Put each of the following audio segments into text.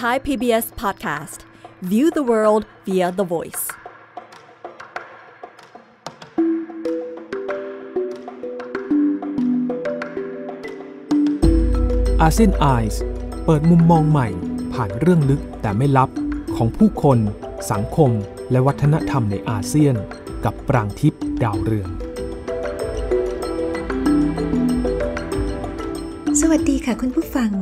Thai PBS Podcast View the world via the voice อาเซียนไอส์เปิดมุมมองใหม่ ผ่านเรื่องลึกแต่ไม่ลับ ของผู้คน สังคม และวัฒนธรรมในอาเซียน กับปรางทิพย์ดาวเรือง สวัสดีค่ะคุณผู้ฟัง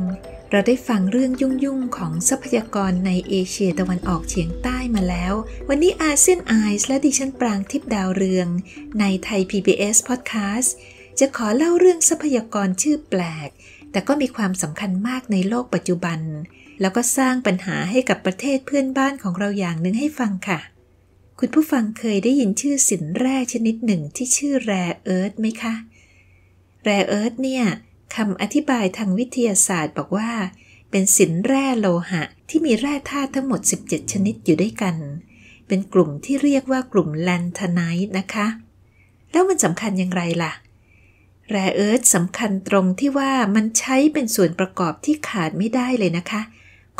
เราได้ฟังเรื่องยุ่งๆของทรัพยากรในเอเชียตะวันออกเฉียงใต้มาแล้ว วันนี้อาเซียนไอส์และดิฉันปรางทิพดาวเรืองในไทย PBS Podcast จะขอเล่าเรื่องทรัพยากรชื่อแปลก แต่ก็มีความสำคัญมากในโลกปัจจุบัน แล้วก็สร้างปัญหาให้กับประเทศเพื่อนบ้านของเราอย่างหนึ่งให้ฟังค่ะ คุณผู้ฟังเคยได้ยินชื่อสินแร่ชนิดหนึ่งที่ชื่อแร่เอิร์ธไหมคะแร่เอิร์ธเนี่ยคำอธิบายทางวิทยาศาสตร์บอกว่า เป็นสินแร่โลหะ ที่มีแร่ธาตุทั้งหมด 17 ชนิดอยู่ด้วยกัน เป็นกลุ่มที่เรียกว่ากลุ่มแลนทไนต์นะคะ แล้วมันสำคัญอย่างไรล่ะ แร่เอิร์ธสำคัญตรงที่ว่ามันใช้เป็นส่วนประกอบที่ขาดไม่ได้เลยนะคะ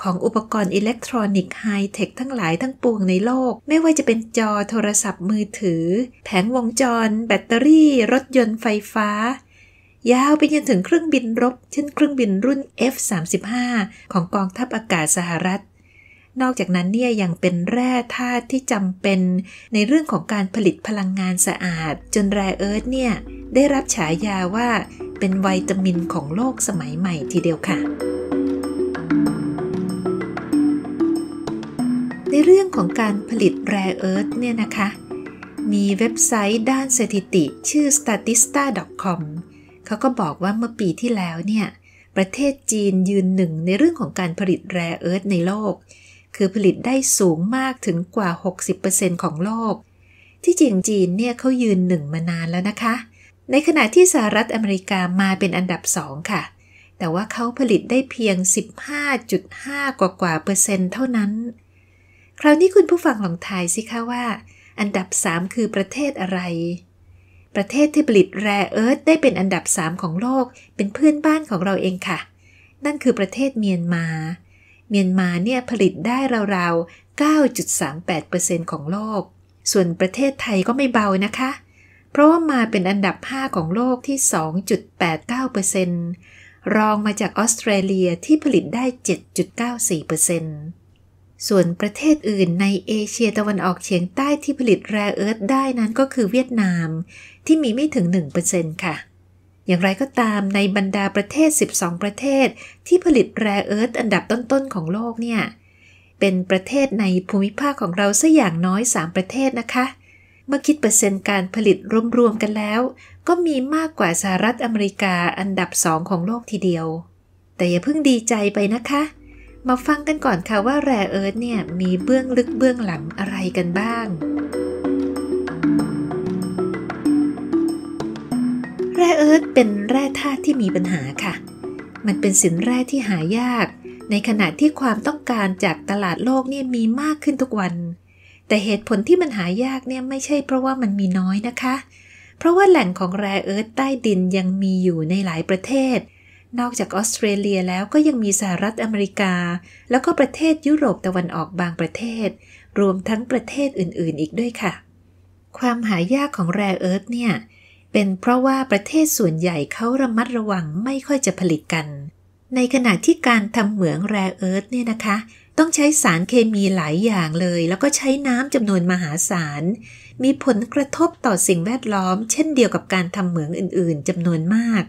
ของอุปกรณ์อิเล็กทรอนิกส์ไฮเทคทั้งหลายทั้งปวงในโลก ไม่ว่าจะเป็นจอโทรศัพท์มือถือ แผงวงจร แบตเตอรี่ รถยนต์ไฟฟ้ายาวไปจนถึงเครื่องบินรบ เช่นเครื่องบินรุ่น F-35 ของกองทัพอากาศสหรัฐ นอกจากนั้นเนี่ยยังเป็นแร่ธาตุที่จำเป็น ในเรื่องของการผลิตพลังงานสะอาด จนแร่เอิร์ธเนี่ย ได้รับฉายาว่า เป็นวิตามินของโลกสมัยใหม่ทีเดียวค่ะ ในเรื่องของการผลิตแร่เอิร์ธเนี่ยนะคะ มีเว็บไซต์ด้านสถิติชื่อ statista.com เขาก็บอกว่าเมื่อปีที่แล้วเนี่ย ประเทศจีนยืนหนึ่งในเรื่องของการผลิตแร่เอิร์ธในโลก คือผลิตได้สูงมากถึงกว่า 60%ของโลก ที่จริงจีนเนี่ยเขายืนหนึ่งมานานแล้วนะคะ ในขณะที่สหรัฐอเมริกามาเป็นอันดับสองค่ะ แต่ว่าเขาผลิตได้เพียง 15.5 กว่ากว่าเปอร์เซ็นต์เท่านั้น คราวนี้คุณผู้ฟังลองทายสิคะว่า อันดับ3คือประเทศอะไรประเทศที่ผลิตแร่เอิร์ธได้เป็นอันดับ 3 ของโลกเป็นเพื่อนบ้านของเราเองค่ะ นั่นคือประเทศเมียนมา เมียนมาเนี่ยผลิตได้ราวๆ 9.38%ของโลก ส่วนประเทศไทยก็ไม่เบานะคะ เพราะว่ามาเป็นอันดับ 5 ของโลกที่ 2.89%รองมาจากออสเตรเลียที่ผลิตได้ 7.94%เส่วนประเทศอื่นในเอเชียตะวันออกเฉียงใต้ที่ผลิตแร่เอิร์ธได้นั้นก็คือเวียดนาม ที่มีไม่ถึง 1%ค่ะ อย่างไรก็ตามในบรรดาประเทศ 12 ประเทศที่ผลิตแร่เอิร์ธอันดับต้นๆ ของโลกเนี่ย เป็นประเทศในภูมิภาคของเราซะอย่างน้อย 3 ประเทศนะคะ เมื่อคิดเปอร์เซ็นต์การผลิตรวมๆ กันแล้วก็มีมากกว่าสหรัฐอเมริกาอันดับสองของโลกทีเดียว แต่อย่าเพิ่งดีใจไปนะคะเมาฟังกันก่อนค่ะว่าแร่เอิร์ธเนี่ยมีเบื้องลึกเบื้องหลังอะไรกันบ้าง แร่เอิร์ธเป็นแร่ธาตุที่มีปัญหาค่ะ มันเป็นสินแร่ที่หายาก ในขณะที่ความต้องการจากตลาดโลกเนี่ยมีมากขึ้นทุกวัน แต่เหตุผลที่มันหายากเนี่ยไม่ใช่เพราะว่ามันมีน้อยนะคะ เพราะว่าแหล่งของแร่เอิร์ธใต้ดินยังมีอยู่ในหลายประเทศนอกจากออสเตรเลียแล้วก็ยังมีสหรัฐอเมริกา แล้วก็ประเทศยุโรปตะวันออกบางประเทศ รวมทั้งประเทศอื่นๆอีกด้วยค่ะ ความหายากของแร่เอิร์ธเนี่ย เป็นเพราะว่าประเทศส่วนใหญ่เขาระมัดระวังไม่ค่อยจะผลิตกัน ในขณะที่การทำเหมืองแร่เอิร์ธเนี่ยนะคะ ต้องใช้สารเคมีหลายอย่างเลยแล้วก็ใช้น้ำจำนวนมหาศาล มีผลกระทบต่อสิ่งแวดล้อม เช่นเดียวกับการทำเหมืองอื่นๆจำนวนมาก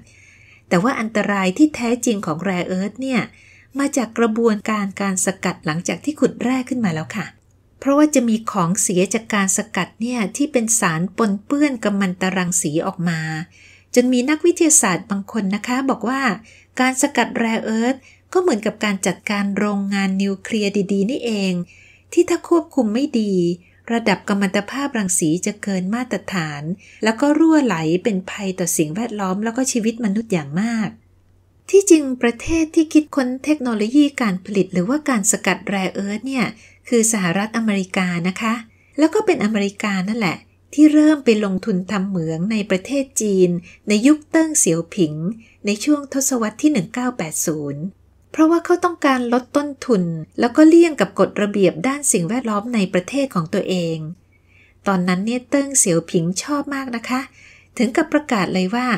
แต่ว่าอันตรายที่แท้จริงของแร่เอิร์ธเนี่ย มาจากกระบวนการการสกัดหลังจากที่ขุดแร่ขึ้นมาแล้วค่ะ เพราะว่าจะมีของเสียจากการสกัดเนี่ยที่เป็นสารปนเปื้อนกัมมันตรังสีออกมา จนมีนักวิทยาศาสตร์บางคนนะคะ บอกว่าการสกัดแร่เอิร์ธก็เหมือนกับการจัดการโรงงานนิวเคลียร์ดี ๆ นี่เองที่ถ้าควบคุมไม่ดีระดับกัมมันตภาพรังสีจะเกินมาตรฐาน แล้วก็รั่วไหลเป็นภัยต่อสิ่งแวดล้อมแล้วก็ชีวิตมนุษย์อย่างมาก ที่จริงประเทศที่คิดค้นเทคโนโลยีการผลิตหรือว่าการสกัดแร่เอิร์ธเนี่ย คือสหรัฐอเมริกานะคะ แล้วก็เป็นอเมริกานั่นแหละ ที่เริ่มไปลงทุนทำเหมืองในประเทศจีน ในยุคเติ้งเสี่ยวผิง ในช่วงทศวรรษที่ 1980เพราะว่าเขาต้องการลดต้นทุนแล้วก็เลี่ยงกับกฎระเบียบด้านสิ่งแวดล้อมในประเทศของตัวเอง ตอนนั้นเนี่ยเติ้งเสี่ยวผิงชอบมากนะคะ ถึงกับประกาศเลยว่า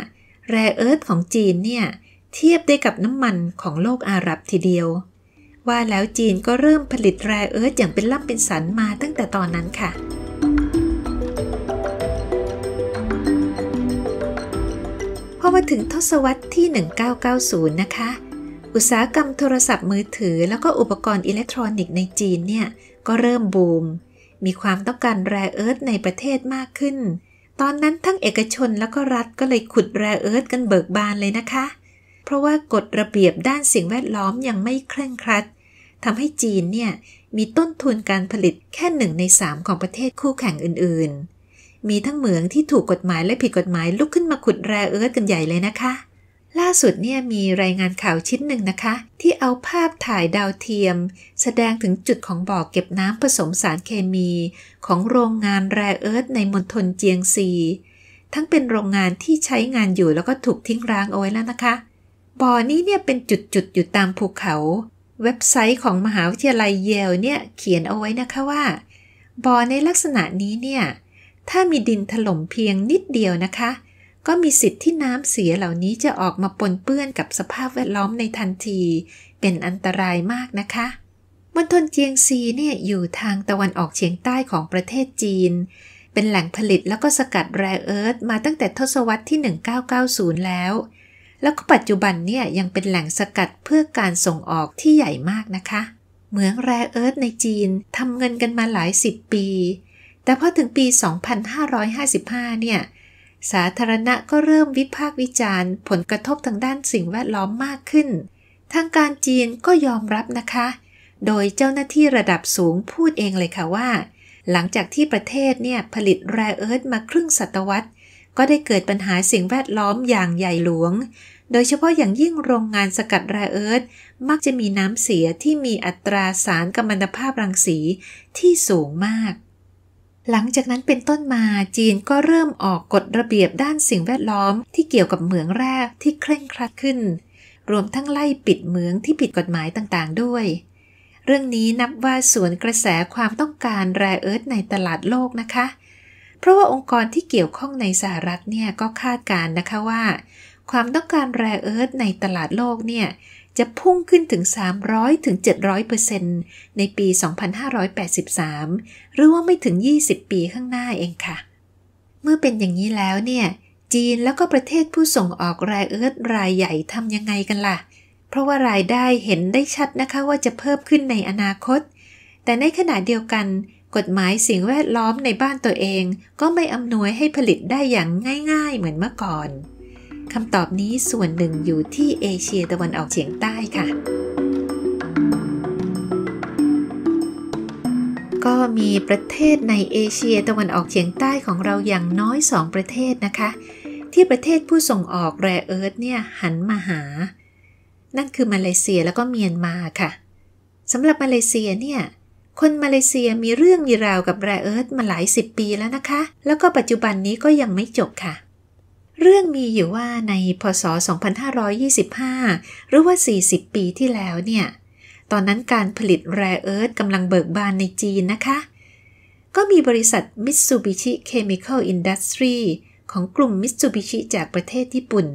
แร่เอิร์ธของจีนเนี่ย เทียบได้กับน้ำมันของโลกอาหรับทีเดียว ว่าแล้วจีนก็เริ่มผลิตแร่เอิร์ธอย่างเป็นล่ำเป็นสันมาตั้งแต่ตอนนั้นค่ะ พอมาถึงทศวรรษที่ 1990 นะคะอุตสาหกรรมโทรศัพท์มือถือ แล้วก็อุปกรณ์อิเล็กทรอนิกส์ในจีนเนี่ย ก็เริ่มบูม มีความต้องการแร่เอิร์ธในประเทศมากขึ้น ตอนนั้นทั้งเอกชนแล้วก็รัฐก็เลยขุดแร่เอิร์ธกันเบิกบานเลยนะคะ เพราะว่ากฎระเบียบด้านสิ่งแวดล้อมยังไม่เคร่งครัด ทำให้จีนเนี่ย มีต้นทุนการผลิตแค่หนึ่งในสามของประเทศคู่แข่งอื่น ๆ มีทั้งเหมืองที่ถูกกฎหมายและผิดกฎหมายลุกขึ้นมาขุดแร่เอิร์ธกันใหญ่เลยนะคะล่าสุดเนี่ยมีรายงานข่าวชิ้นหนึ่งนะคะ ที่เอาภาพถ่ายดาวเทียม แสดงถึงจุดของบ่อกเก็บน้ำผสมสารเคมี ของโรงงานแร่เอิร์ธในมณฑลเจียงซีทั้งเป็นโรงงานที่ใช้งานอยู่แล้วก็ถูกทิ้งร้างเอาไว้แล้วนะคะ บ่อนี้เนี่ยเป็นจุดๆ อยู่ตามภูเขา เว็บไซต์ของมหาวิทยาลัยเยลเนี่ย เขียนเอาไว้นะคะว่า บ่อในลักษณะนี้เนี่ยถ้ามีดินถล่มเพียงนิดเดียวนะคะก็มีสิทธิ์ที่น้ำเสียเหล่านี้จะออกมาปนเปื้อนกับสภาพแวดล้อมในทันที เป็นอันตรายมากนะคะมณฑลเจียงซีเนี่ยอยู่ทางตะวันออกเฉียงใต้ของประเทศจีน เป็นแหล่งผลิตแล้วก็สกัดแร่เอิร์ธมาตั้งแต่ทศวรรษที่ 1990 แล้ว แล้วก็ปัจจุบันเนี่ยยังเป็นแหล่งสกัดเพื่อการส่งออกที่ใหญ่มากนะคะ เหมืองแร่เอิร์ธในจีนทำเงินกันมาหลายสิบปี แต่พอถึงปี 2555 เนี่ยสาธารณะก็เริ่มวิพากษ์วิจารณ์ ผลกระทบทางด้านสิ่งแวดล้อมมากขึ้น ทางการจีนก็ยอมรับนะคะ โดยเจ้าหน้าที่ระดับสูงพูดเองเลยค่ะว่า หลังจากที่ประเทศเนี่ยผลิตแร่เอิร์ธมาครึ่งศตวรรษ ก็ได้เกิดปัญหาสิ่งแวดล้อมอย่างใหญ่หลวง โดยเฉพาะอย่างยิ่งโรงงานสกัดแร่เอิร์ธมักจะมีน้ำเสียที่มีอัตราสารกัมมันตภาพรังสีที่สูงมากหลังจากนั้นเป็นต้นมาจีนก็เริ่มออกกฎระเบียบด้านสิ่งแวดล้อม ที่เกี่ยวกับเหมืองแร่ที่เคร่งครัดขึ้น รวมทั้งไล่ปิดเหมืองที่ผิดกฎหมายต่างๆด้วย เรื่องนี้นับว่าสวนกระแสความต้องการแร่เอิร์ธในตลาดโลกนะคะ เพราะว่าองค์กรที่เกี่ยวข้องในสหรัฐเนี่ยก็คาดการนะคะว่า ความต้องการแร่เอิร์ธในตลาดโลกเนี่ยจะพุ่งขึ้นถึง 300ถึง700%ในปี 2583 หรือว่าไม่ถึง 20 ปีข้างหน้าเองค่ะ เมื่อเป็นอย่างนี้แล้วเนี่ย จีนแล้วก็ประเทศผู้ส่งออกรายเอิร์ดรายใหญ่ทำยังไงกันล่ะ เพราะว่ารายได้เห็นได้ชัดนะคะ ว่าจะเพิ่มขึ้นในอนาคต แต่ในขณะเดียวกันกฎหมายสิ่งแวดล้อมในบ้านตัวเองก็ไม่อำนวยให้ผลิตได้อย่างง่ายๆเหมือนเมื่อก่อนคำตอบนี้ส่วนหนึ่งอยู่ที่เอเชียตะวันออกเฉียงใต้ค่ะ ก็มีประเทศในเอเชียตะวันออกเฉียงใต้ของเราอย่างน้อย 2 ประเทศนะคะ ที่ประเทศผู้ส่งออกแร่เอิร์ธเนี่ยหันมาหา นั่นคือมาเลเซียแล้วก็เมียนมาค่ะสำหรับมาเลเซียเนี่ยคนมาเลเซียมีเรื่องมีราวกับแร่เอิร์ธมาหลายสิบปีแล้วนะคะ แล้วก็ปัจจุบันนี้ก็ยังไม่จบค่ะเรื่องมีอยู่ว่าในพศ 2525 หรือว่า 40 ปีที่แล้วเนี่ย ตอนนั้นการผลิตแร่เอิร์ธกำลังเบิกบานในจีนนะคะ ก็มีบริษัทมิตซูบิชิเคมีคอลอินดัสทรีของกลุ่มมิตซูบิชิจากประเทศญี่ปุ่น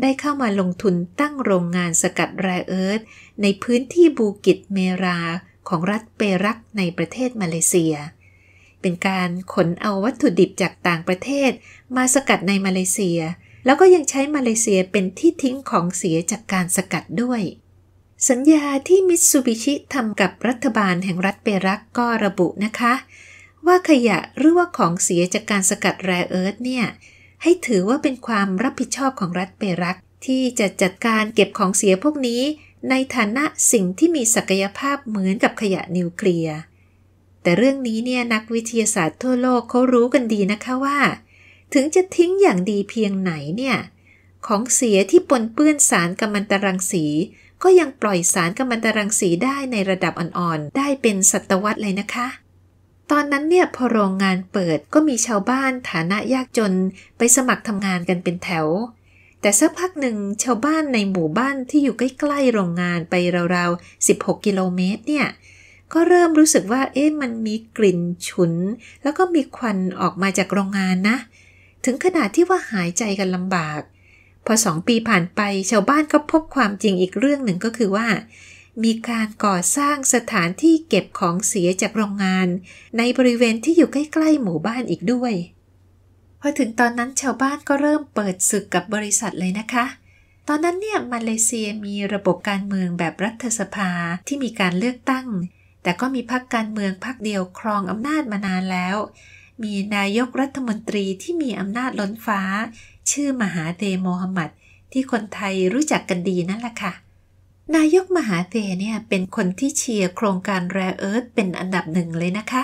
ได้เข้ามาลงทุนตั้งโรงงานสกัดแร่เอิร์ธในพื้นที่บูกิตเมราของรัฐเปรักในประเทศมาเลเซียเป็นการขนเอาวัตถุดิบจากต่างประเทศมาสกัดในมาเลเซีย แล้วก็ยังใช้มาเลเซียเป็นที่ทิ้งของเสียจากการสกัดด้วย สัญญาที่มิตซูบิชิทำกับรัฐบาลแห่งรัฐเปรักก็ระบุนะคะว่าขยะหรือว่าของเสียจากการสกัดแร่เอิร์ธเนี่ย ให้ถือว่าเป็นความรับผิดชอบของรัฐเปรักที่จะจัดการเก็บของเสียพวกนี้ ในฐานะสิ่งที่มีศักยภาพเหมือนกับขยะนิวเคลียร์แต่เรื่องนี้เนี่ยนักวิทยาศาสตร์ทั่วโลกเขารู้กันดีนะคะว่า ถึงจะทิ้งอย่างดีเพียงไหนเนี่ยของเสียที่ปนเปื้อนสารกัมมันตรังสี ก็ยังปล่อยสารกัมมันตรังสีได้ในระดับอ่อนๆได้เป็นศตวรรษเลยนะคะ ตอนนั้นเนี่ยพอโรงงานเปิดก็มีชาวบ้านฐานะยากจนไปสมัครทำงานกันเป็นแถว แต่สักพักหนึ่งชาวบ้านในหมู่บ้านที่อยู่ใกล้ ๆโรงงานไปราวๆ16 กิโลเมตรเนี่ยก็เริ่มรู้สึกว่าเอ๊ะมันมีกลิ่นฉุน แล้วก็มีควันออกมาจากโรงงานนะ ถึงขนาดที่ว่าหายใจกันลำบาก พอสองปีผ่านไปชาวบ้านก็พบความจริงอีกเรื่องหนึ่งก็คือว่า มีการก่อสร้างสถานที่เก็บของเสียจากโรงงาน ในบริเวณที่อยู่ใกล้ๆหมู่บ้านอีกด้วย พอถึงตอนนั้นชาวบ้านก็เริ่มเปิดศึกกับบริษัทเลยนะคะ ตอนนั้นเนี่ยมาเลเซียมีระบบการเมืองแบบรัฐสภาที่มีการเลือกตั้งแต่ก็มีพรรคการเมืองพรรคเดียวครองอำนาจมานานแล้ว มีนายกรัฐมนตรีที่มีอำนาจล้นฟ้า ชื่อมหาเตโมฮัมหมัดที่คนไทยรู้จักกันดีนั่นแหละค่ะ นายกมหาเตเนี่ยเป็นคนที่เชียร์โครงการแร่เอิร์ธเป็นอันดับหนึ่งเลยนะคะ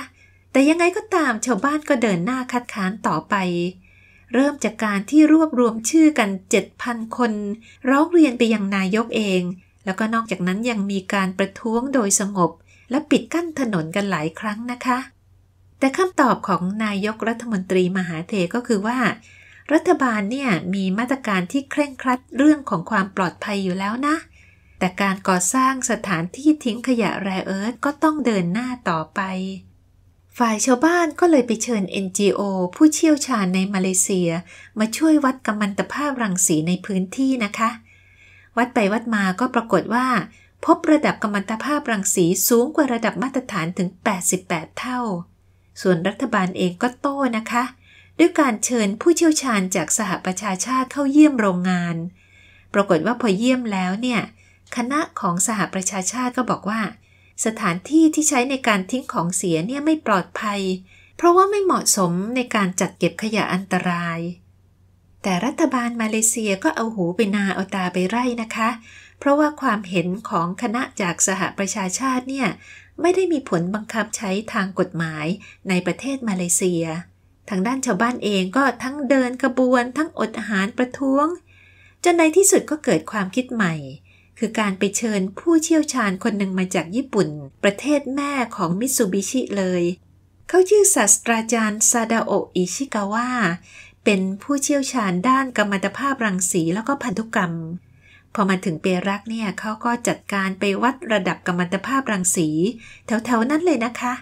แต่ยังไงก็ตามชาวบ้านก็เดินหน้าคัดค้านต่อไป เริ่มจากการที่รวบรวมชื่อกัน 7,000คนร้องเรียนไปยังนายกเอง แล้วก็นอกจากนั้นยังมีการประท้วงโดยสงบและปิดกั้นถนนกันหลายครั้งนะคะ แต่คำตอบของนายกรัฐมนตรีมหาเทก็คือว่า รัฐบาลเนี่ยมีมาตรการที่เคร่งครัดเรื่องของความปลอดภัยอยู่แล้วนะ แต่การก่อสร้างสถานที่ทิ้งขยะแร่เอิร์ธก็ต้องเดินหน้าต่อไป ฝ่ายชาวบ้านก็เลยไปเชิญ NGO ผู้เชี่ยวชาญในมาเลเซีย มาช่วยวัดกัมมันตภาพรังสีในพื้นที่นะคะ วัดไปวัดมาก็ปรากฏว่าพบระดับกัมมันตภาพรังสีสูงกว่าระดับมาตรฐานถึง 88 เท่า ส่วนรัฐบาลเองก็โต้นะคะ ด้วยการเชิญผู้เชี่ยวชาญจากสหประชาชาติเข้าเยี่ยมโรงงาน ปรากฏว่าพอเยี่ยมแล้วเนี่ย คณะของสหประชาชาติก็บอกว่า สถานที่ที่ใช้ในการทิ้งของเสียเนี่ยไม่ปลอดภัย เพราะว่าไม่เหมาะสมในการจัดเก็บขยะอันตราย แต่รัฐบาลมาเลเซียก็เอาหูไปนาเอาตาไปไร่นะคะเพราะว่าความเห็นของคณะจากสหประชาชาติเนี่ยไม่ได้มีผลบังคับใช้ทางกฎหมายในประเทศมาเลเซีย ทางด้านชาวบ้านเองก็ทั้งเดินกระบวนทั้งอดอาหารประท้วง จนในที่สุดก็เกิดความคิดใหม่ คือการไปเชิญผู้เชี่ยวชาญคนหนึ่งมาจากญี่ปุ่น ประเทศแม่ของมิตซูบิชิเลยเขาชื่อศาสตราจารย์ซาดาโออิชิกาวะเป็นผู้เชี่ยวชาญด้านกรรมตภาพรังสีแล้วก็พันธุกรรมเพอมาถึงเปรักเนี่ยเขาก็จัดการไปวัดระดับกัมมันตภาพรังสีแถวๆนั้นเลยนะคะ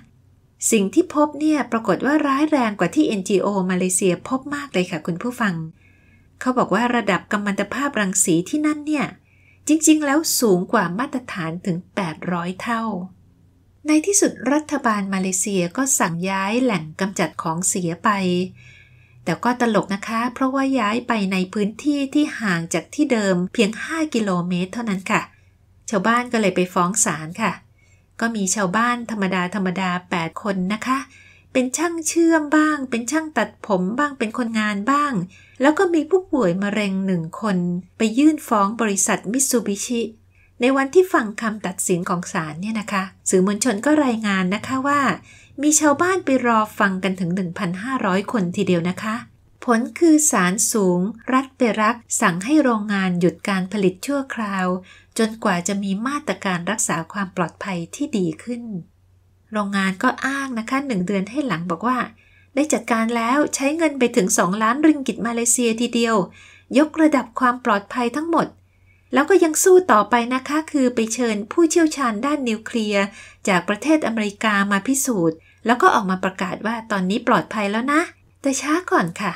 สิ่งที่พบเนี่ย ปรากฏว่าร้ายแรงกว่าที่ NGO มาเลเซียพบมากเลยค่ะคุณผู้ฟังเขาบอกว่าระดับกัมมันตภาพรังสีที่นั่นเนี่ยจริงๆแล้วสูงกว่ามาตรฐานถึง 800 เท่า ในที่สุดรัฐบาลมาเลเซียก็สั่งย้ายแหล่งกำจัดของเสียไปแต่ก็ตลกนะคะ เพราะว่าย้ายไปในพื้นที่ที่ห่างจากที่เดิมเพียง 5 กิโลเมตร เท่านั้นค่ะ ชาวบ้านก็เลยไปฟ้องศาลค่ะ ก็มีชาวบ้านธรรมดาธรรมดา8คนนะคะ เป็นช่างเชื่อมบ้าง เป็นช่างตัดผมบ้าง เป็นคนงานบ้าง แล้วก็มีผู้ป่วยมะเร็งหนึ่งคน ไปยื่นฟ้องบริษัทมิตซูบิชิ ในวันที่ฟังคำตัดสินของศาลเนี่ยนะคะ สื่อมวลชนก็รายงานนะคะว่ามีชาวบ้านไปรอฟังกันถึง 1,500 คนทีเดียวนะคะ ผลคือสารสูง รัฐไปรัก สั่งให้โรงงานหยุดการผลิตชั่วคราว จนกว่าจะมีมาตรการรักษาความปลอดภัยที่ดีขึ้น โรงงานก็อ้างนะคะหนึ่งเดือนให้หลังบอกว่า ได้จัดการแล้วใช้เงินไปถึง 2 ล้านริงกิตมาเลเซียทีเดียว ยกระดับความปลอดภัยทั้งหมด แล้วก็ยังสู้ต่อไปนะคะ คือไปเชิญผู้เชี่ยวชาญด้านนิวเคลียร์จากประเทศอเมริกามาพิสูจน์แล้วก็ออกมาประกาศว่าตอนนี้ปลอดภัยแล้วนะ แต่ช้าก่อนค่ะ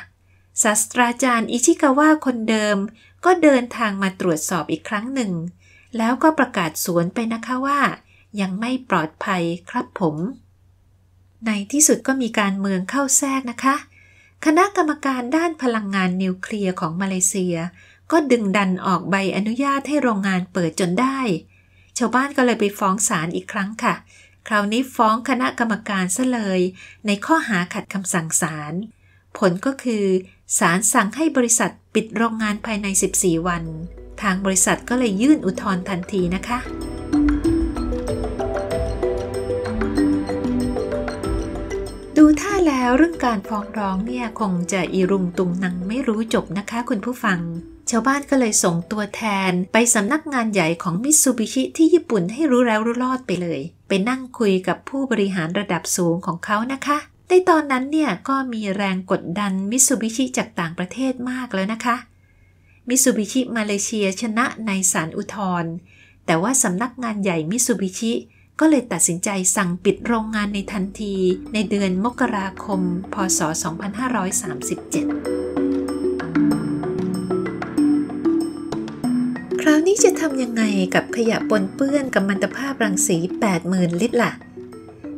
ศาสตราจารย์อิชิกาวะคนเดิมก็เดินทางมาตรวจสอบอีกครั้งหนึ่ง แล้วก็ประกาศสวนไปนะคะว่ายังไม่ปลอดภัยครับผม ในที่สุดก็มีการเมืองเข้าแทรกนะคะ คณะกรรมการด้านพลังงานนิวเคลียร์ของมาเลเซีย ก็ดึงดันออกใบอนุญาตให้โรงงานเปิดจนได้ ชาวบ้านก็เลยไปฟ้องศาลอีกครั้งค่ะคราวนี้ฟ้องคณะกรรมการซะเลยในข้อหาขัดคำสั่งศาลผลก็คือศาลสั่งให้บริษัทปิดโรงงานภายใน 14 วัน ทางบริษัทก็เลยยื่นอุทธรณ์ทันทีนะคะ ดูท่าแล้วเรื่องการฟ้องร้องเนี่ยคงจะอีรุงตุงนังไม่รู้จบนะคะคุณผู้ฟังชาวบ้านก็เลยส่งตัวแทนไปสำนักงานใหญ่ของมิตซูบิชิที่ญี่ปุ่นให้รู้แล้วรู้รอดไปเลย ไปนั่งคุยกับผู้บริหารระดับสูงของเขานะคะในตอนนั้นเนี่ยก็มีแรงกดดันมิตซูบิชิจากต่างประเทศมากแล้วนะคะมิตซูบิชิมาเลเซียชนะในศาลอุทธรณ์แต่ว่าสำนักงานใหญ่มิตซูบิชิก็เลยตัดสินใจสั่งปิดโรงงานในทันที ในเดือนมกราคม พศ 2537วนี้จะทำยังไงกับขยะปนเปื้อนกัมมันตภาพรังสี 80,000 ลิตรละ่ะ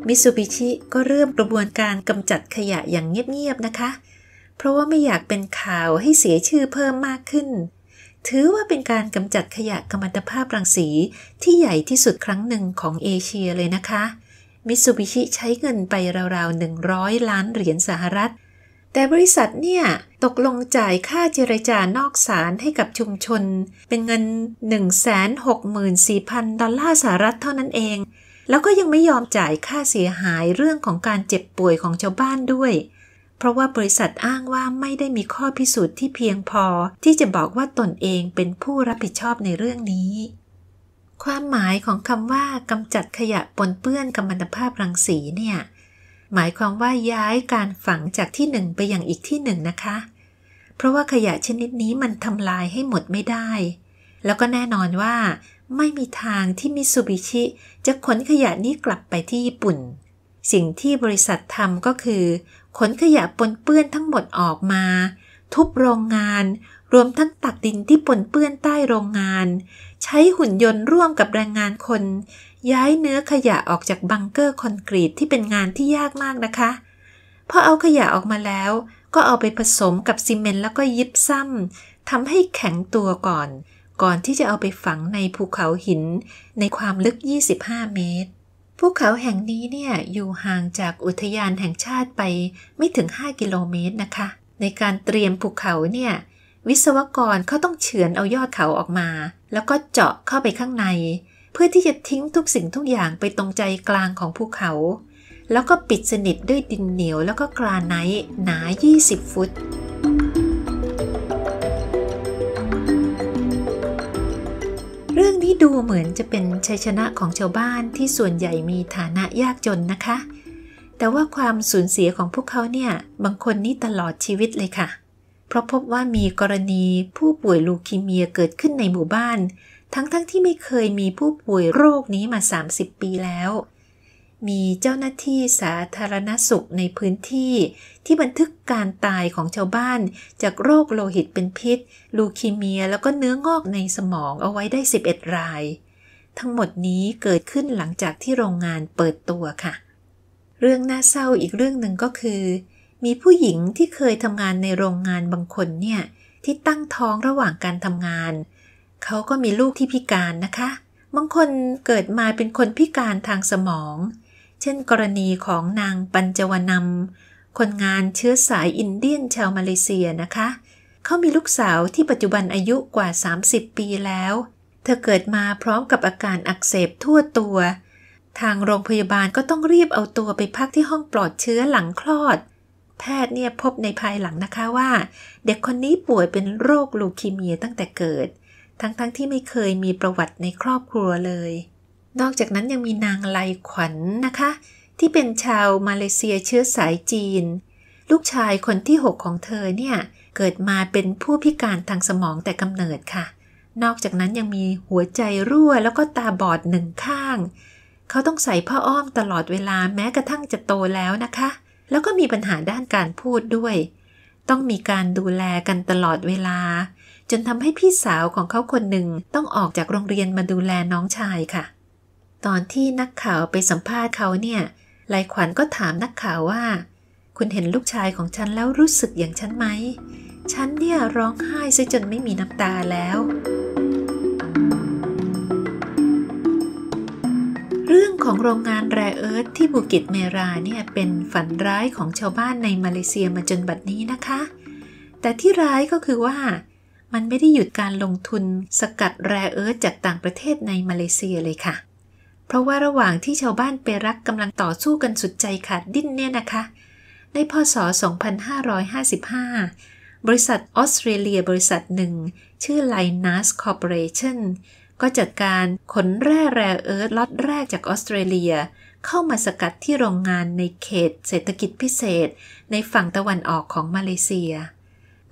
มิสูบิชิก็เริ่มกระบวนการกำจัดขยะอย่างเงียบๆ นะคะ เพราะว่าไม่อยากเป็นข่าวให้เสียชื่อเพิ่มมากขึ้น ถือว่าเป็นการกำจัดขยะกัมมันตภาพรังสีที่ใหญ่ที่สุดครั้งหนึ่งของเอเชียเลยนะคะ มิสูบิชิใช้เงินไปราวๆ 100 ล้านเหรียญสหรัฐแต่บริษัทเนี่ยตกลงจ่ายค่าเจรจานอกศาลให้กับชุมชน เป็นเงิน 164,000ดอลลาร์สหรัฐเท่านั้นเอง แล้วก็ยังไม่ยอมจ่ายค่าเสียหายเรื่องของการเจ็บป่วยของชาวบ้านด้วย เพราะว่าบริษัทอ้างว่าไม่ได้มีข้อพิสูจน์ที่เพียงพอที่จะบอกว่าตนเองเป็นผู้รับผิดชอบในเรื่องนี้ ความหมายของคำว่ากำจัดขยะปนเปื้อนกัมมันตภาพรังสีเนี่ยหมายความว่าย้ายการฝังจากที่หนึ่งไปยังอีกที่หนึ่งนะคะ เพราะว่าขยะชนิดนี้มันทำลายให้หมดไม่ได้ แล้วก็แน่นอนว่า ไม่มีทางที่มิซูบิชิจะขนขยะนี้กลับไปที่ญี่ปุ่น สิ่งที่บริษัททำก็คือ ขนขยะปนเปื้อนทั้งหมดออกมา ทุบโรงงาน รวมทั้งตักดินที่ปนเปื้อนใต้โรงงาน ใช้หุ่นยนต์ร่วมกับแรงงานคนย้ายเนื้อขยะออกจากบังเกอร์คอนกรีตที่เป็นงานที่ยากมากนะคะ พอเอาขยะออกมาแล้ว ก็เอาไปผสมกับซีเมนต์แล้วก็ยิบซ้ำทำให้แข็งตัวก่อน ก่อนที่จะเอาไปฝังในภูเขาหิน ในความลึก 25 เมตร ภูเขาแห่งนี้เนี่ยอยู่ห่างจากอุทยานแห่งชาติไปไม่ถึง 5 กิโลเมตรนะคะ ในการเตรียมภูเขาเนี่ยวิศวกรเขาต้องเฉือนเอายอดเขาออกมา แล้วก็เจาะเข้าไปข้างในเพื่อที่จะทิ้งทุกสิ่งทุกอย่างไปตรงใจกลางของภูเขา แล้วก็ปิดสนิทด้วยดินเหนียวแล้วก็กราไนท์หนา 20 ฟุต เรื่องนี้ดูเหมือนจะเป็นชัยชนะของชาวบ้านที่ส่วนใหญ่มีฐานะยากจนนะคะ แต่ว่าความสูญเสียของพวกเขาเนี่ยบางคนนี่ตลอดชีวิตเลยค่ะ เพราะพบว่ามีกรณีผู้ป่วยลูคีเมียเกิดขึ้นในหมู่บ้านทั้งๆทที่ไม่เคยมีผู้ป่วยโรคนี้มา 30 ปีแล้ว มีเจ้าหน้าที่สาธารณสุขในพื้นที่ที่บันทึกการตายของชาวบ้าน จากโรคโลหิตเป็นพิษ ลูคีเมียแล้วก็เนื้องอกในสมองเอาไว้ได้ 11 ราย ทั้งหมดนี้เกิดขึ้นหลังจากที่โรงงานเปิดตัวค่ะ เรื่องน่าเศร้าอีกเรื่องหนึ่งก็คือ มีผู้หญิงที่เคยทำงานในโรงงานบางคนเนี่ยที่ตั้งท้องระหว่างการทำงานเขาก็มีลูกที่พิการนะคะ บางคนเกิดมาเป็นคนพิการทางสมอง เช่นกรณีของนางปัญจวนำคนงานเชื้อสายอินเดียนชาวมาเลเซียนะคะ เขามีลูกสาวที่ปัจจุบันอายุกว่า 30 ปีแล้ว เธอเกิดมาพร้อมกับอาการอักเสบทั่วตัว ทางโรงพยาบาลก็ต้องรีบเอาตัวไปพักที่ห้องปลอดเชื้อหลังคลอด แพทย์เนี่ยพบในภายหลังนะคะว่า เด็กคนนี้ป่วยเป็นโรคลูคีเมียตั้งแต่เกิดทั้งๆทที่ไม่เคยมีประวัติในครอบครัวเลย นอกจากนั้นยังมีนางไลขวัญนนะคะ ที่เป็นชาวมาเลเซียเชื้อสายจีน ลูกชายคนที่ 6 ของเธอ เนี่ย เกิดมาเป็นผู้พิการทางสมองแต่กำเนิดค่ะ นอกจากนั้นยังมีหัวใจรั่วแล้วก็ตาบอดหนึ่งข้าง เขาต้องใส่ผ้าอ้อมตลอดเวลาแม้กระทั่งจะโตแล้วนะคะ แล้วก็มีปัญหาด้านการพูดด้วย ต้องมีการดูแลกันตลอดเวลาจนทำให้พี่สาวของเขาคนหนึ่งต้องออกจากโรงเรียนมาดูแลน้องชายค่ะ ตอนที่นักข่าวไปสัมภาษณ์เขาเนี่ยลายขวัญก็ถามนักข่าวว่า คุณเห็นลูกชายของฉันแล้วรู้สึกอย่างฉันไหมฉันเนี่ยร้องไห้ซะจนไม่มีน้ำตาแล้ว เรื่องของโรงงานแร่เอิร์ธที่บุกิจเมราเนี่ยเป็นฝันร้ายของชาวบ้านในมาเลเซียมาจนบัดนี้นะคะ แต่ที่ร้ายก็คือว่ามันไม่ได้หยุดการลงทุนสกัดแร่เอิร์ธจากต่างประเทศในมาเลเซียเลยค่ะ เพราะว่าระหว่างที่ชาวบ้านเปรักกำลังต่อสู้กันสุดใจขาดดิ้นเนี่ยนะคะ ในพศ 2555 บริษัทออสเตรเลียบริษัทหนึ่ง ชื่อ l i n ส s Corporation ก็จัดการขนแร่แร่เอิร์ธล็อตแรกจากออสเตรเลีย เข้ามาสกัดที่โรงงานในเขต เศรษฐกิจพิเศษในฝั่งตะวันออกของมาเลเซีย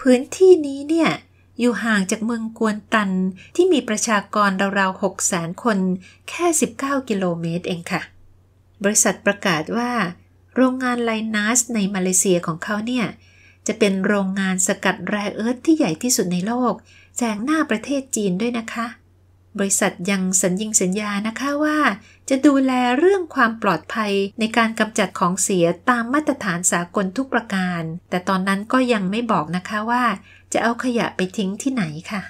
พื้นที่นี้เนี่ยอยู่ห่างจากเมืองกวนตันที่มีประชากรราวๆ6แสนคนแค่ 19 กิโลเมตรเองค่ะ บริษัทประกาศว่า โรงงานไลนัส ในมาเลเซียของเขาเนี่ย จะเป็นโรงงานสกัดแร่เอิร์ธที่ใหญ่ที่สุดในโลกแซงหน้าประเทศจีนด้วยนะคะ บริษัทยังสัญญิงสัญญานะคะว่าจะดูแลเรื่องความปลอดภัยในการกำจัดของเสียตามมาตรฐานสากลทุกประการ แต่ตอนนั้นก็ยังไม่บอกนะคะว่าจะเอาขยะไปทิ้งที่ไหนค่ะ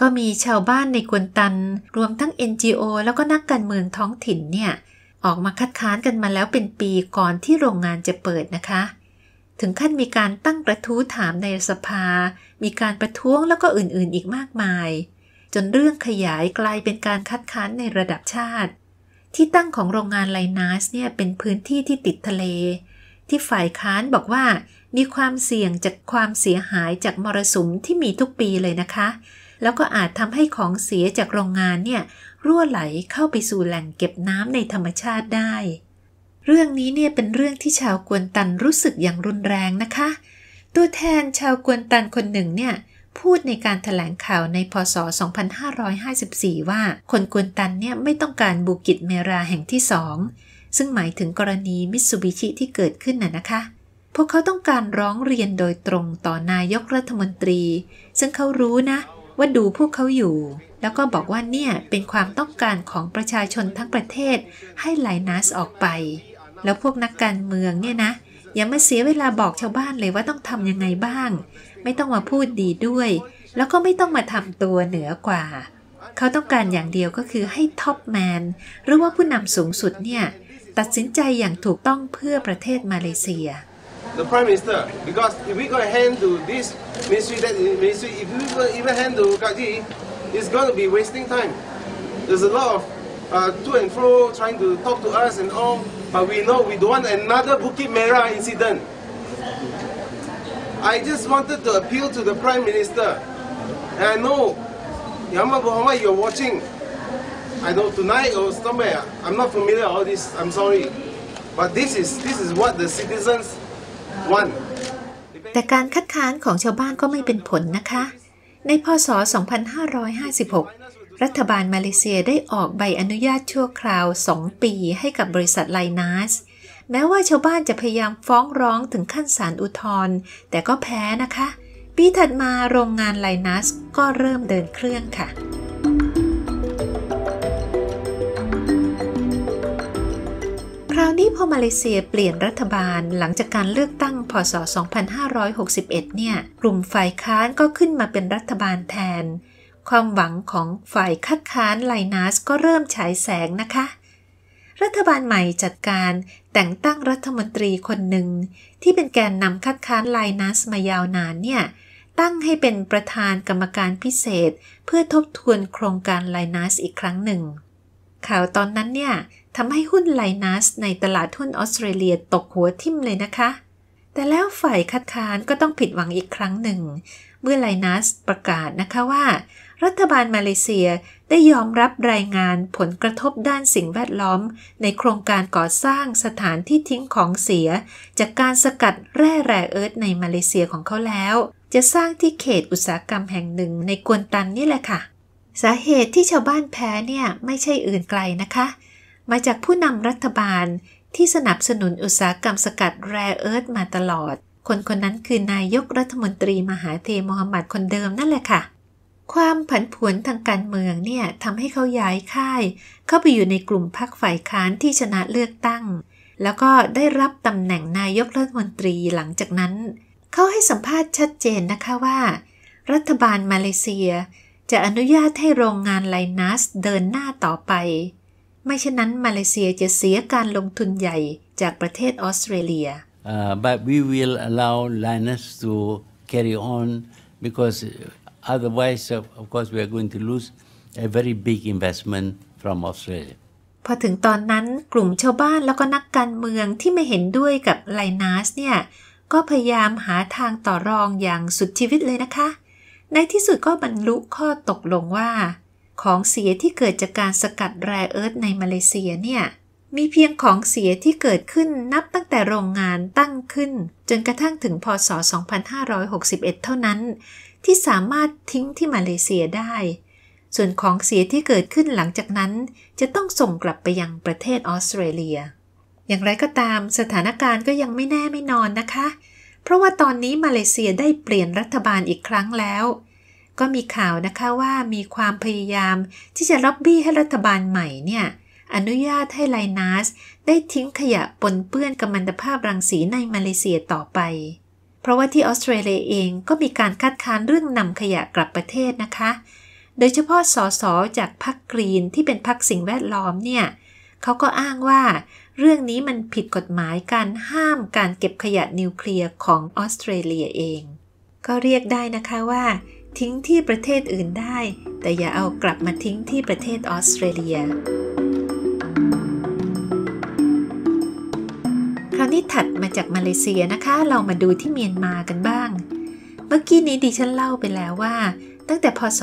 ก็มีชาวบ้านในกวนตัน รวมทั้ง NGO แล้วก็นักการเมืองท้องถิ่นเนี่ย ออกมาคัดค้านกันมาแล้วเป็นปีก่อนที่โรงงานจะเปิดนะคะ ถึงขั้นมีการตั้งกระทู้ถามในสภา มีการประท้วงแล้วก็อื่น ๆ อีกมากมาย จนเรื่องขยายกลายเป็นการคัดค้านในระดับชาติที่ตั้งของโรงงานไลนัสเนี่ยเป็นพื้นที่ที่ติดทะเล ที่ฝ่ายค้านบอกว่า มีความเสี่ยงจากความเสียหายจากมรสุมที่มีทุกปีเลยนะคะ แล้วก็อาจทำให้ของเสียจากโรงงานเนี่ยรั่วไหลเข้าไปสู่แหล่งเก็บน้ำในธรรมชาติได้ เรื่องนี้เนี่ยเป็นเรื่องที่ชาวกวนตันรู้สึกอย่างรุนแรงนะคะ ตัวแทนชาวกวนตันคนหนึ่งเนี่ยพูดในการถแถลงข่าวในพศ 2554 ว่าคนกวนตันเนี่ยไม่ต้องการบุกิจเมราแห่งที่สอง ซึ่งหมายถึงกรณีมิตซูบิชิที่เกิดขึ้นน่ะนะคะ พวกเขาต้องการร้องเรียนโดยตรงต่อนายกรัฐมนตรี ซึ่งเขารู้นะว่าดูพวกเขาอยู่ แล้วก็บอกว่าเนี่ยเป็นความต้องการของประชาชนทั้งประเทศให้ไลนัสออกไป แล้วพวกนักการเมืองเนี่ยนะ ยังไม่เสียเวลาบอกชาวบ้านเลยว่าต้องทำยังไงบ้างไม่ต้องมาพูดดีด้วย แล้วก็ไม่ต้องมาทำตัวเหนือกว่า เขาต้องการอย่างเดียวก็คือให้ท็อปแมนหรือว่าผู้นำสูงสุดเนี่ยตัดสินใจอย่างถูกต้องเพื่อประเทศมาเลเซีย The Prime Minister because if we g o handle this ministry that ministry if we g o o even handle Kaji it's going to be wasting time there's a lot of uh, to and fro trying to talk to us and all but we know we don't want another Bukit Merah incident I just wanted to appeal to the Prime Minister. And I know, Yama Muhammad, you're watching. I know tonight or somewhere. I'm not familiar with all this. I'm sorry, but this is this is what the citizens want. แต่การคัดค้านของชาวบ้านก็ไม่เป็นผลนะคะ ในพศ 2556 รัฐบาลมาเลเซียได้ออกใบอนุญาตชั่วคราว 2 ปีให้กับบริษัทไลนัสแม้ว่าชาวบ้านจะพยายามฟ้องร้องถึงขั้นศาลอุทธรณ์แต่ก็แพ้นะคะ ปีถัดมาโรงงานไลนัสก็เริ่มเดินเครื่องค่ะคราวนี้พอมาเลเซียเปลี่ยนรัฐบาลหลังจากการเลือกตั้งพศ2561 เนี่ยกลุ่มฝ่ายค้านก็ขึ้นมาเป็นรัฐบาลแทน ความหวังของฝ่ายคัดค้านไลนัสก็เริ่มฉายแสงนะคะรัฐบาลใหม่จัดการแต่งตั้งรัฐมนตรีคนหนึ่ง ที่เป็นแกนนำคัดค้านไลนัสมายาวนานเนี่ย ตั้งให้เป็นประธานกรรมการพิเศษเพื่อทบทวนโครงการไลนัสอีกครั้งหนึ่ง ข่าวตอนนั้นเนี่ยทำให้หุ้นไลนัส ในตลาดหุ้นออสเตรเลียตกหัวทิ่มเลยนะคะ แต่แล้วฝ่ายคัดค้านก็ต้องผิดหวังอีกครั้งหนึ่ง เมื่อไลนัสประกาศนะคะว่ารัฐบาลมาเลเซียได้ยอมรับรายงานผลกระทบด้านสิ่งแวดล้อม ในโครงการก่อสร้างสถานที่ทิ้งของเสีย จากการสกัดแร่แร่เอิร์ธในมาเลเซียของเขาแล้ว จะสร้างที่เขตอุตสาหกรรมแห่งหนึ่งในกวนตันนี่แหละค่ะสาเหตุที่ชาวบ้านแพ้เนี่ยไม่ใช่อื่นไกลนะคะ มาจากผู้นำรัฐบาลที่สนับสนุนอุตสาหกรรมสกัดแร่เอิร์ธมาตลอด คนคนนั้นคือนายกรัฐมนตรีมหาเทมฮัมหมัดคนเดิมนั่นแหละค่ะความผันผวนทางการเมืองเนี่ยทำให้เขาย้ายค่าย เข้าไปอยู่ในกลุ่มพรรคฝ่ายค้านที่ชนะเลือกตั้ง แล้วก็ได้รับตำแหน่งนายกรัฐมนตรีหลังจากนั้น เขาให้สัมภาษณ์ชัดเจนนะคะว่า รัฐบาลมาเลเซีย จะอนุญาตให้โรงงานไลนัสเดินหน้าต่อไป ไม่เช่นนั้นมาเลเซียจะเสียการลงทุนใหญ่จากประเทศออสเตรเลีย but we will allow Linus to carry on because Otherwise, of course, we are going to lose a very big investment from Australia. พอถึงตอนนั้นกลุ่มชาวบ้านแล้วก็นักการเมืองที่ไม่เห็นด้วยกับไลนัสเนี่ย ก็พยายามหาทางต่อรองอย่างสุดชีวิตเลยนะคะ ในที่สุดก็บรรลุข้อตกลงว่า ของเสียที่เกิดจากการสกัดแร่เอิร์ธในมาเลเซียเนี่ย มีเพียงของเสียที่เกิดขึ้นนับตั้งแต่โรงงานตั้งขึ้น จนกระทั่งถึง พศ 2561 เท่านั้นที่สามารถทิ้งที่มาเลเซียได้ ส่วนของเสียที่เกิดขึ้นหลังจากนั้นจะต้องส่งกลับไปยังประเทศออสเตรเลีย อย่างไรก็ตามสถานการณ์ก็ยังไม่แน่ไม่นอนนะคะ เพราะว่าตอนนี้มาเลเซียได้เปลี่ยนรัฐบาลอีกครั้งแล้ว ก็มีข่าวนะคะว่ามีความพยายามที่จะล็อบบี้ให้รัฐบาลใหม่เนี่ย อนุญาตให้ไลนัสได้ทิ้งขยะปนเปื้อนกัมมันตภาพรังสีในมาเลเซียต่อไปเพราะว่าที่ออสเตรเลียเองก็มีการคัดค้านเรื่องนำขยะกลับประเทศนะคะ โดยเฉพาะสสจากพรรคกรีนที่เป็นพรรคสิ่งแวดล้อมเนี่ยเขาก็อ้างว่า เรื่องนี้มันผิดกฎหมาย การห้ามการเก็บขยะนิวเคลียร์ของออสเตรเลียเอง ก็เรียกได้นะคะว่าทิ้งที่ประเทศอื่นได้ แต่อย่าเอากลับมาทิ้งที่ประเทศออสเตรเลียราวนี้ถัดมาจากมาเลเซียนะคะ เรามาดูที่เมียนมากันบ้าง เมื่อกี้นี้ดิฉันเล่าไปแล้วว่า ตั้งแต่พศ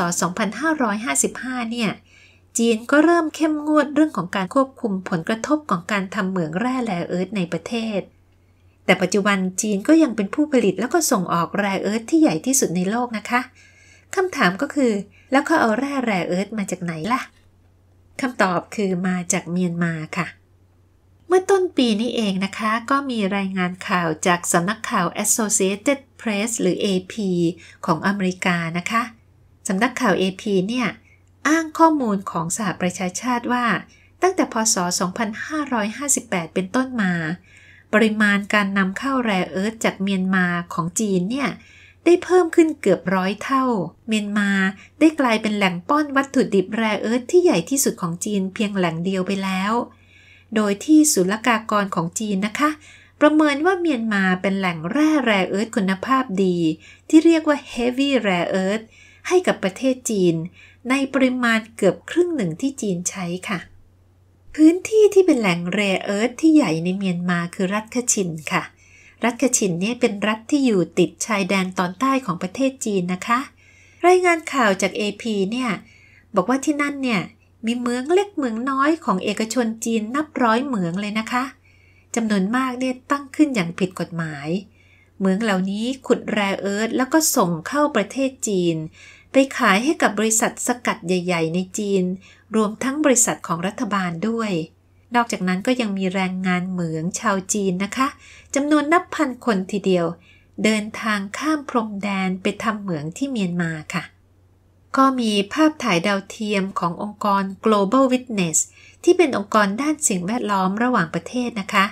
2555 เนี่ย จีนก็เริ่มเข้มงวดเรื่องของการควบคุมผลกระทบของการทำเหมืองแร่แร่เอิร์ธในประเทศ แต่ปัจจุบันจีนก็ยังเป็นผู้ผลิตแล้วก็ส่งออกแร่เอิร์ธที่ใหญ่ที่สุดในโลกนะคะคำถามก็คือ แล้วเขาเอาแร่แร่เอิร์ธมาจากไหนล่ะคำตอบคือมาจากเมียนมาค่ะเมื่อต้นปีนี้เองนะคะ ก็มีรายงานข่าวจากสำนักข่าว Associated Press หรือ AP ของอเมริกานะคะ สำนักข่าว AP เนี่ย อ้างข้อมูลของสหประชาชาติว่า ตั้งแต่พศ 2558 เป็นต้นมา ปริมาณการนำเข้าแร่เอิร์ธจากเมียนมาของจีนเนี่ย ได้เพิ่มขึ้นเกือบร้อยเท่า เมียนมาได้กลายเป็นแหล่งป้อนวัตถุดิบแร่เอิร์ธที่ใหญ่ที่สุดของจีนเพียงแหล่งเดียวไปแล้วโดยที่ศุลกากรของจีนนะคะ ประเมินว่าเมียนมาเป็นแหล่งแร่แร่เอิร์ธคุณภาพดี ที่เรียกว่า heavy rare earth ให้กับประเทศจีน ในปริมาณเกือบ ครึ่งหนึ่งที่จีนใช้ค่ะ พื้นที่ที่เป็นแหล่งแร่เอิร์ธที่ใหญ่ในเมียนมาคือรัฐคชินค่ะ รัฐคชินเนี่ยเป็นรัฐที่อยู่ติดชายแดนตอนใต้ของประเทศจีนนะคะ รายงานข่าวจาก AP เนี่ยบอกว่าที่นั่นเนี่ยมีเมืองเล็กเมืองน้อยของเอกชนจีนนับร้อยเหมืองเลยนะคะจำนวนมากเนี่ยตั้งขึ้นอย่างผิดกฎหมายเมืองเหล่านี้ขุดแร่เอิร์ธแล้วก็ส่งเข้าประเทศจีน ไปขายให้กับบริษัทสกัดใหญ่ ๆ ในจีน รวมทั้งบริษัทของรัฐบาลด้วย นอกจากนั้นก็ยังมีแรงงานเหมืองชาวจีนนะคะจำนวนนับพันคนทีเดียว เดินทางข้ามพรมแดนไปทำเหมืองที่เมียนมาค่ะก็มีภาพถ่ายดาวเทียมขององค์กร Global Witness ที่เป็นองค์กรด้านสิ่งแวดล้อมระหว่างประเทศนะคะ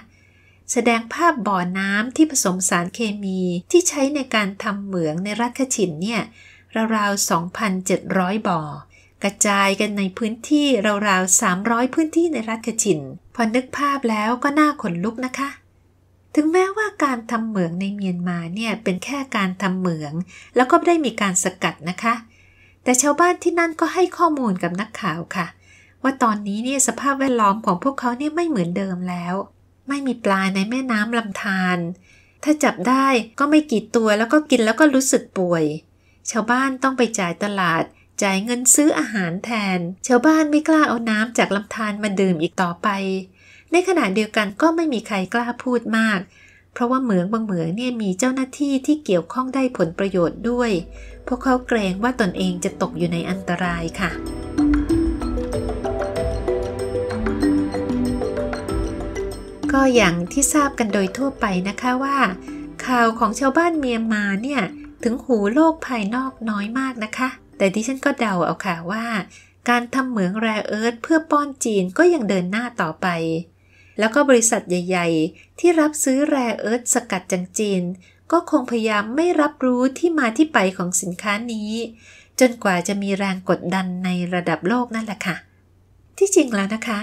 แสดงภาพบ่อน้ำที่ผสมสารเคมีที่ใช้ในการทำเหมืองในรัฐคชินเนี่ย ราวๆ 2,700 บ่อ กระจายกันในพื้นที่ราวๆ 300 พื้นที่ในรัฐคชิน พอนึกภาพแล้วก็น่าขนลุกนะคะ ถึงแม้ว่าการทำเหมืองในเมียนมาเนี่ยเป็นแค่การทำเหมือง แล้วก็ได้มีการสกัดนะคะแต่ชาวบ้านที่นั่นก็ให้ข้อมูลกับนักข่าวค่ะ ว่าตอนนี้เนี่ยสภาพแวดล้อมของพวกเขาเนี่ยไม่เหมือนเดิมแล้ว ไม่มีปลาในแม่น้ำลำธารถ้าจับได้ก็ไม่กี่ตัวแล้วก็กินแล้วก็รู้สึกป่วย ชาวบ้านต้องไปจ่ายตลาด จ่ายเงินซื้ออาหารแทน ชาวบ้านไม่กล้าเอาน้ำจากลำธารมาดื่มอีกต่อไป ในขณะเดียวกันก็ไม่มีใครกล้าพูดมาก เพราะว่าเหมืองบางเหมืองเนี่ยมีเจ้าหน้าที่ที่เกี่ยวข้องได้ผลประโยชน์ด้วยพวกเขาเกรงว่าตนเองจะตกอยู่ในอันตรายค่ะ ก็อย่างที่ทราบกันโดยทั่วไปนะคะว่า ข่าวของชาวบ้านเมียนมาเนี่ย ถึงหูโลกภายนอกน้อยมากนะคะ แต่ดิฉันก็เดาเอาค่ะว่า การทำเหมืองแร่เอิร์ธเพื่อป้อนจีนก็ยังเดินหน้าต่อไป แล้วก็บริษัทใหญ่ๆ ที่รับซื้อแร่เอิร์ธสกัดจากจีนก็คงพยายามไม่รับรู้ที่มาที่ไปของสินค้านี้ จนกว่าจะมีแรงกดดันในระดับโลกนั่นแหละค่ะ ที่จริงแล้วนะคะ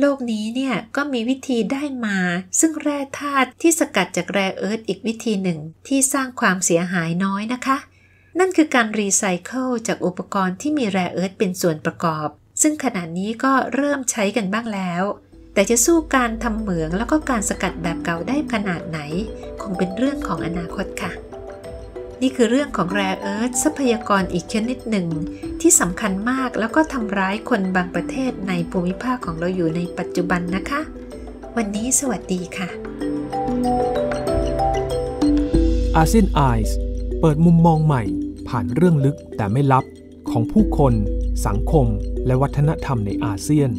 โลกนี้เนี่ยก็มีวิธีได้มา ซึ่งแร่ธาตุที่สกัดจากแร่เอิร์ธอีกวิธีหนึ่ง ที่สร้างความเสียหายน้อยนะคะ นั่นคือการรีไซเคิลจากอุปกรณ์ที่มีแร่เอิร์ธเป็นส่วนประกอบ ซึ่งขณะนี้ก็เริ่มใช้กันบ้างแล้วแต่จะสู้การทำเหมืองแล้วก็การสกัดแบบเก่าได้ขนาดไหน คงเป็นเรื่องของอนาคตค่ะ นี่คือเรื่องของแร่เอิร์ธทรัพยากรอีกชนิดหนึ่งที่สำคัญมากแล้วก็ทำร้ายคนบางประเทศในภูมิภาคของเราอยู่ในปัจจุบันนะคะ วันนี้สวัสดีค่ะอาเซียนไอส์เปิดมุมมองใหม่ ผ่านเรื่องลึกแต่ไม่ลับของผู้คน สังคมและวัฒนธรรมในอาเซียน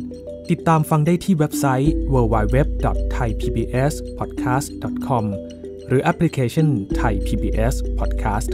ติดตามฟังได้ที่เว็บไซต์ www.thaipbspodcast.com หรือแอปพลิเคชัน Thai PBS Podcast